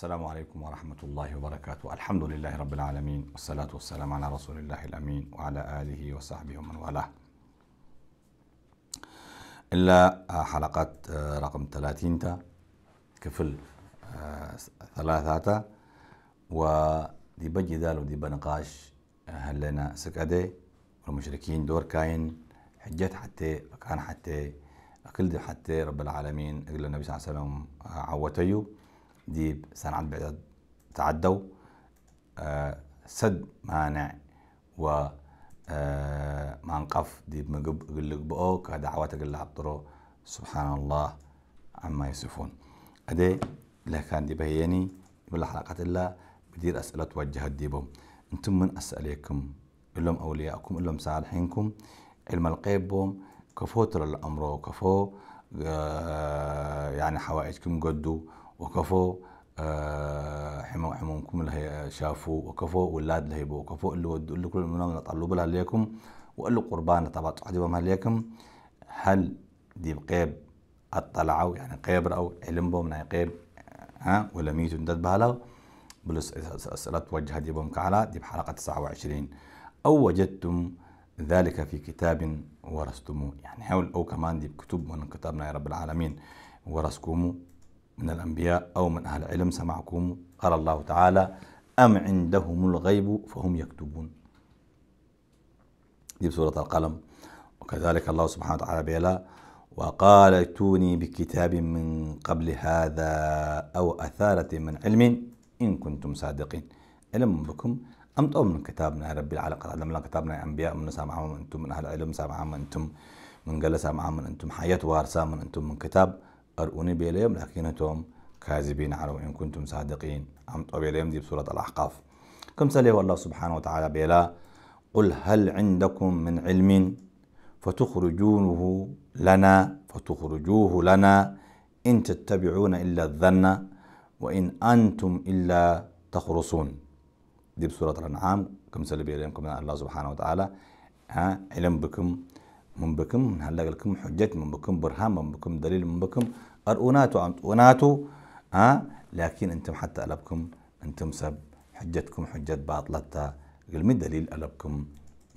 السلام عليكم ورحمة الله وبركاته الحمد لله رب العالمين والصلاة والسلام على رسول الله الأمين وعلى آله وصحبه ومن والاه إلا حلقة آه، رقم 30 كفل آه، ثلاثة ودي بجدال ودي بنقاش هل آه، لنا سكادي والمشركين دور كاين حجت حتى كان حتى أكل حتى رب العالمين قال النبي صلى الله عليه وسلم عوتيو ديب صناعات بعد تعدوا آه، سد مانع و آه، مانقف ديب بمقلق بقو كدعوات قل عبدرو سبحان الله عما يصفون أدي له كان دي بهيني بلا حلقات إلا بدير أسئلة توجه ديبهم انتم من أسأليكم إلهم أولياءكم إلهم صالحينكم علم القيب بهم كفوتر الأمر كفو آه، يعني حوائجكم قدو وقفوا آه، حمو حمومكم اللي شافوا وقفوا ولاد الهيبة وقفوا اللي ودوا اللي كل منهم طلبوا لها ليكم وقالوا قربانة طبعا تعجبهم ليكم هل دي قيب اطلعوا يعني قيب رأوا علم بهم قيب ها ولا ميتوا ندد بهالو بلس أسئلة توجه دي بهم كعلا دي بحلقة 29 أو وجدتم ذلك في كتاب ورثتموه يعني حول أو كمان دي بكتب من كتابنا يا رب العالمين ورثكموه من الأنبياء أو من أهل علم سمعكم قال الله تعالى أم عندهم الغيب فهم يكتبون دي بسورة القلم وكذلك الله سبحانه وتعالى بيلا وقال ائتوني بكتاب من قبل هذا أو أثارة من علم إن كنتم صادقين علم بكم أم تؤمن من كتابنا يا ربي العالم قد كتابنا يا أنبياء من سامعهم أنتم من أهل العلم سامعهم أنتم من قال سامعهم أنتم حياة وارثة من أنتم من كتاب أروني بيليم لكنتم كاذبين على إن كنتم صادقين أم بيليم دي بسورة الأحقاف كم سليه الله سبحانه وتعالى بيلا قل هل عندكم من علم فتخرجوه لنا فتخرجوه لنا إن تتبعون إلا الذن وإن أنتم إلا تخرصون دي بسورة الأنعام كم سلبي إليكم الله سبحانه وتعالى ها علم بكم من بكم هلا لكم حجة من بكم برهان من بكم دليل من بكم قرؤوناتو أمتؤوناتو ها آه، لكن أنتم حتى قلبكم أنتم سب حجتكم حجة باطلة من دليل قلبكم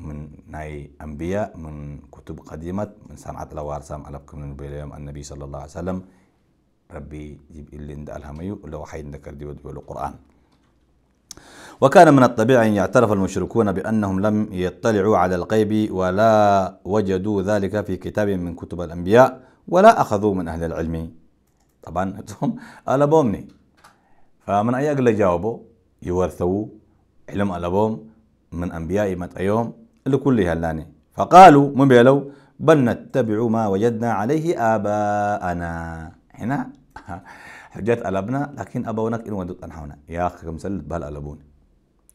من ناي أنبياء من كتب قديمة من سنعة لوارسام قلبكم من اليوم النبي صلى الله عليه وسلم ربي يجيب اللي عند ألهميو ولا وحي ذكر دي القرآن وكان من الطبيعي أن يعترف المشركون بأنهم لم يطلعوا على الغيب ولا وجدوا ذلك في كتاب من كتب الأنبياء ولا أخذوا من أهل العلم طبعا هم آه، بومني فمن أي أقل جاوبوا يورثوا علم بوم من أنبياء متأيوم اللي كلها هلاني فقالوا من بيلو بل نتبع ما وجدنا عليه آباءنا هنا حجات ابنا لكن أبونك إن ودت أنحونا يا أخي كم سلت بهل قلبوني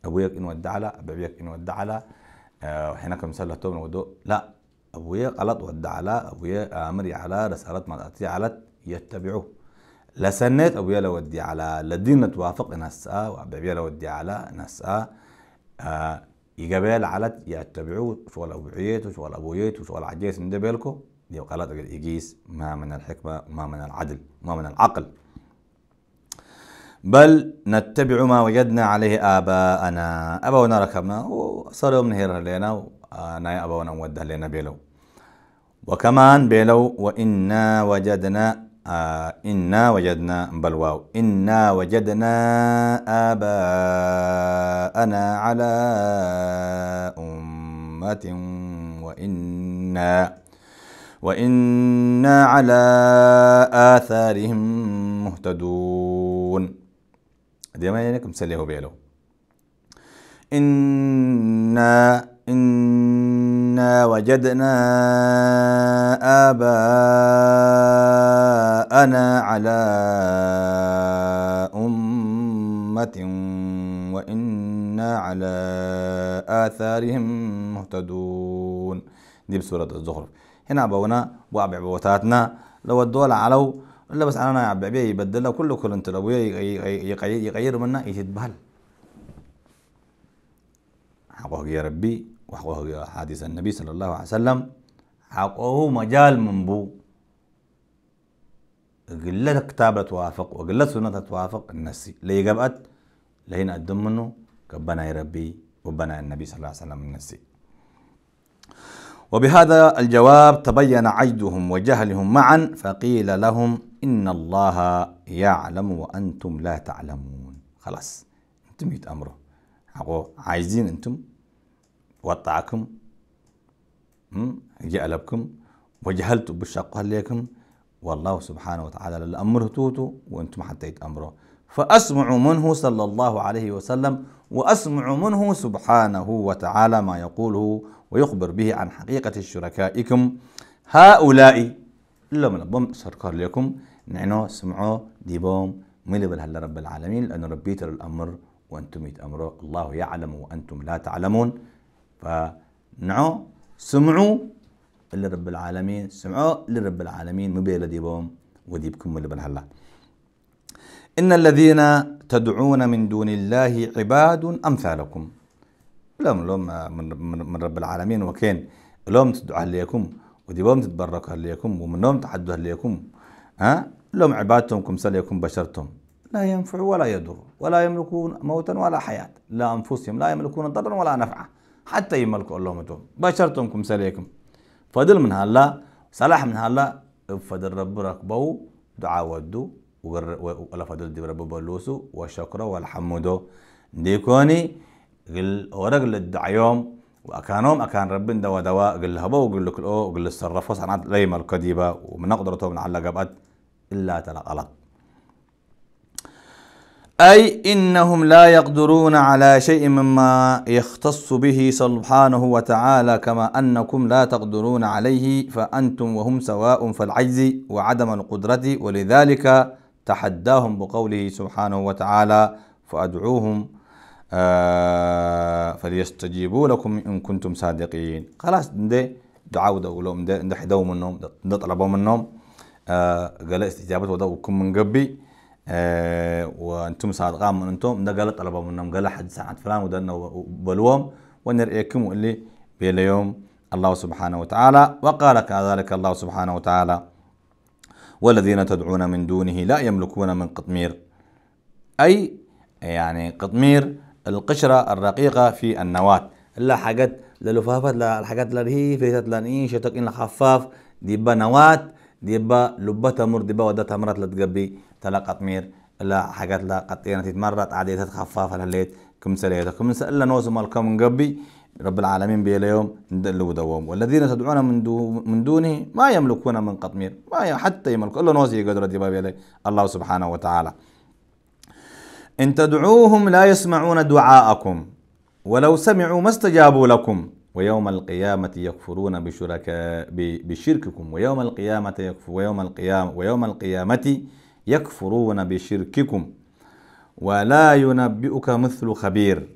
أبوياك إن على أبوياك إن على وحنا آه، كم سلت تو ودو لا أبويا غلط على أبويا أمري على رسالة ما على يتبعوه لسنيت أبويا لودي على لدينا توافق نساء آه، وأبويا لودي على نساء آه, آه، يقبل على يتبعوا شغل أبوعيت وشغل أبويت وشغل عجيس من دبلكو دي وقالت أقول يقيس ما من الحكمة ما من العدل ما من العقل بل نتبع ما وجدنا عليه آباءنا أبونا ركبنا وصاروا من هير لنا ونا أبونا وده لنا بيلو وكمان بيلو وإنا وجدنا آه، إنا وجدنا بل واو إنا وجدنا آباءنا على أمة وإنا وإنا على آثارهم مهتدون ديما يعني كم سليه بيلو إنا إنا وجدنا آباءنا على أمة وإنا على آثارهم مهتدون دي بسورة الزخرف هنا أبونا وأبي عبوتاتنا لو الدول علو لا بس أنا يا عبي يبدل كله كل أنت لو يغير منا يتبهل حقه يا ربي وهو حديث النبي صلى الله عليه وسلم حقه مجال منبو قلة كتابة توافق وقلة سنة توافق النسي لي قبأت لين أدم منه كبنا ربي وبنا النبي صلى الله عليه وسلم النسي وبهذا الجواب تبين عجزهم وجهلهم معا فقيل لهم إن الله يعلم وأنتم لا تعلمون خلاص انتم يتأمروا عايزين انتم وطعكم جلبكم وجهلت بالشق عليكم والله سبحانه وتعالى للأمر توتو وأنتم حتى يتأمروا فأسمع منه صلى الله عليه وسلم وأسمع منه سبحانه وتعالى ما يقوله ويخبر به عن حقيقة شركائكم هؤلاء إلا من أبهم لكم نعنو سمعوا ديبوم ملبل هلا رب العالمين لأن ربيت الأمر وأنتم يتأمروا الله يعلم وأنتم لا تعلمون فنعو سمعوا اللي رب العالمين سمعوا اللي رب العالمين مبيل ديبهم وديبكم اللي بنحلا إن الذين تدعون من دون الله عباد أمثالكم لهم لهم من رب العالمين وكان لهم تدعوا ليكم وديبهم تتبرك ليكم ومنهم تعدوا ليكم ها لهم عبادتهم سليكم بشرتهم لا ينفع ولا يضر ولا يملكون موتا ولا حياة لا أنفسهم لا يملكون ضرا ولا نفعا حتى يملكوا اللهم توب بشرتمكم سليكم فضل من هلا صلاح من هلا فضل رب ركبو دعاء ودو وقر ولا فضل دي رب بلوسو وشكره والحمدو ديكوني قل ورق للدعاء يوم واكانهم اكان ربنا دوا دوا قل هبو قل لك او قل صرفوا صنعت لي ملكديبه ومن قدرته من على قبات الا تلا غلط أي إنهم لا يقدرون على شيء مما يختص به سبحانه وتعالى كما أنكم لا تقدرون عليه فأنتم وهم سواء فالعجز وعدم القدرة ولذلك تحداهم بقوله سبحانه وتعالى فأدعوهم آه فليستجيبوا لكم إن كنتم صادقين خلاص ده دعوا ده لهم ده حدوا منهم ده طلبوا منهم قال استجابة وده من قبي وانتم صادقان من انتم ده قال طلبه منهم قال حد ساعات فلان وده بلوم ونرئكم اللي بيليوم الله سبحانه وتعالى وقال كذلك الله سبحانه وتعالى والذين تدعون من دونه لا يملكون من قطمير أي يعني قطمير القشرة الرقيقة في النواة لا حاجات للفافات لا الحاجات اللي هي فيتات لان ايه خفاف دي بنوات ديبا لبتها مر ديبا ودتها مرات لتقبي تلا قطمير لا حاجات لا قطيرة تتمرت عادية تخفف لهليت كم سليت كم سألا نوزم الكم نقبي رب العالمين بي اليوم ندلو دوام والذين تدعون من, دو من دونه ما يملكون من قطمير ما حتى يملكون الا نوزي قدر ديبا الله سبحانه وتعالى إن تدعوهم لا يسمعون دعاءكم ولو سمعوا ما استجابوا لكم ويوم القيامة يكفرون بشركاء بشرككم ويوم القيامة يكفر ويوم القيامة ويوم القيامة يكفرون بشرككم ولا ينبئك مثل خبير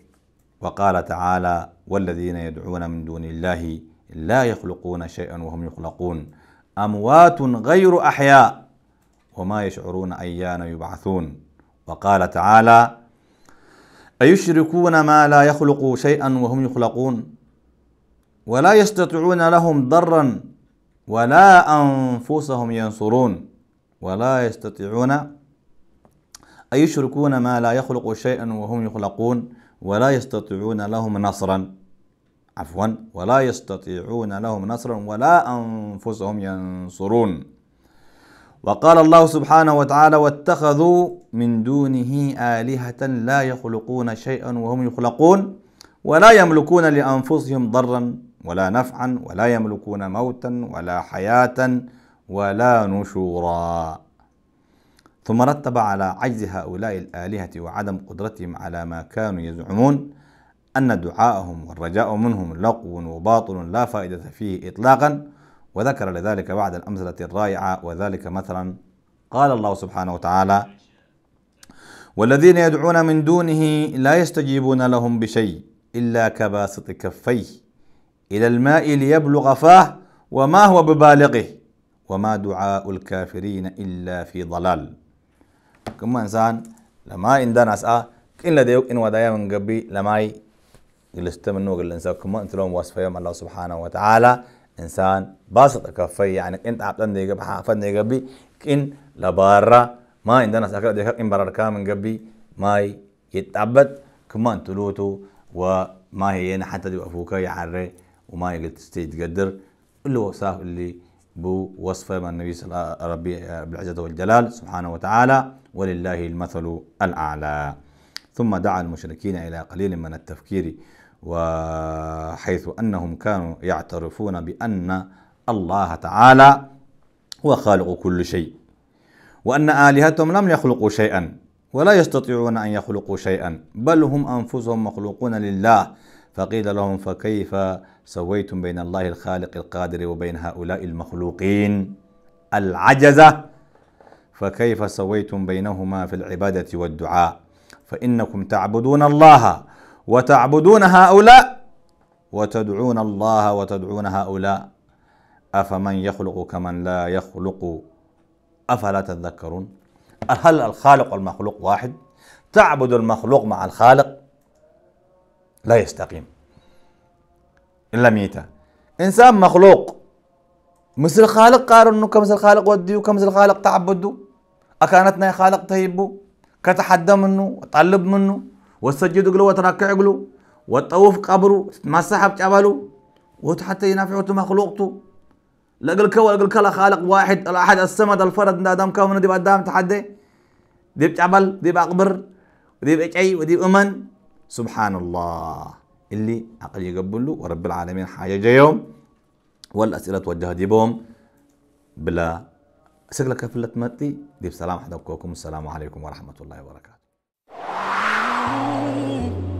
وقال تعالى والذين يدعون من دون الله لا يخلقون شيئا وهم يخلقون أموات غير أحياء وما يشعرون أيان يبعثون وقال تعالى أيشركون ما لا يخلق شيئا وهم يخلقون ولا يستطيعون لهم ضرا ولا أنفسهم ينصرون ولا يستطيعون أن يشركون ما لا يخلق شيئا وهم يخلقون ولا يستطيعون لهم نصرا عفوا ولا يستطيعون لهم نصرا ولا أنفسهم ينصرون وقال الله سبحانه وتعالى واتخذوا من دونه آلهة لا يخلقون شيئا وهم يخلقون ولا يملكون لأنفسهم ضرا ولا نفعا ولا يملكون موتا ولا حياة ولا نشورا ثم رتب على عجز هؤلاء الآلهة وعدم قدرتهم على ما كانوا يزعمون أن دعاءهم والرجاء منهم لغو وباطل لا فائدة فيه إطلاقا وذكر لذلك بعض الأمثلة الرائعة وذلك مثلا قال الله سبحانه وتعالى والذين يدعون من دونه لا يستجيبون لهم بشيء إلا كباسط كفيه إلى الماء ليبلغ فاه وما هو ببالغه وما دعاء الكافرين إلا في ضلال كما إنسان لما إن دان آه إلا لديك إن ودايا من قبي لماي يلست من نوغ إنسان كما أنت لهم وصف يوم الله سبحانه وتعالى إنسان باسط كفي يعني أنت عبدان دي قبي حافظ دي قبي لبارة ما إن دانس أكل ديوك إن برر كام من قبي ماي يتعبد كما أنت لوتو وما هي حتى دي أفوكا يعري وما يقدر يتقدر الوصف اللي بوصفه من النبي صلى ربي آه، بالعزة والجلال سبحانه وتعالى ولله المثل الأعلى ثم دعا المشركين إلى قليل من التفكير وحيث أنهم كانوا يعترفون بأن الله تعالى هو خالق كل شيء وأن آلهتهم لم يخلقوا شيئا ولا يستطيعون أن يخلقوا شيئا بل هم أنفسهم مخلوقون لله فقيل لهم فكيف سويتم بين الله الخالق القادر وبين هؤلاء المخلوقين العجزة فكيف سويتم بينهما في العبادة والدعاء فإنكم تعبدون الله وتعبدون هؤلاء وتدعون الله وتدعون هؤلاء أفمن يخلق كمن لا يخلق أفلا تذكرون هل الخالق والمخلوق واحد تعبد المخلوق مع الخالق لا يستقيم إلا ميتا إنسان مخلوق مثل خالق قارنه كمثل خالق وديه كمثل خالق تعبده أكانتنا يا خالق تهيبه كتحدى منه طلب منه وسجد قلو وتركع قلو وطوف قبره تتمسح بجبله وحتى ينافعه مخلوقته لقل كوا لقل كلا خالق واحد الأحد السمد الفرد دا دام كونه دي قدام تحدي دي بجبل دي بقبر ودي بقعي ودي أمن سبحان الله اللي عقل يقبل له ورب العالمين حاجة يوم والأسئلة توجهت بهم بلا شكلك في متي دي بسلام حدكم والسلام عليكم ورحمة الله وبركاته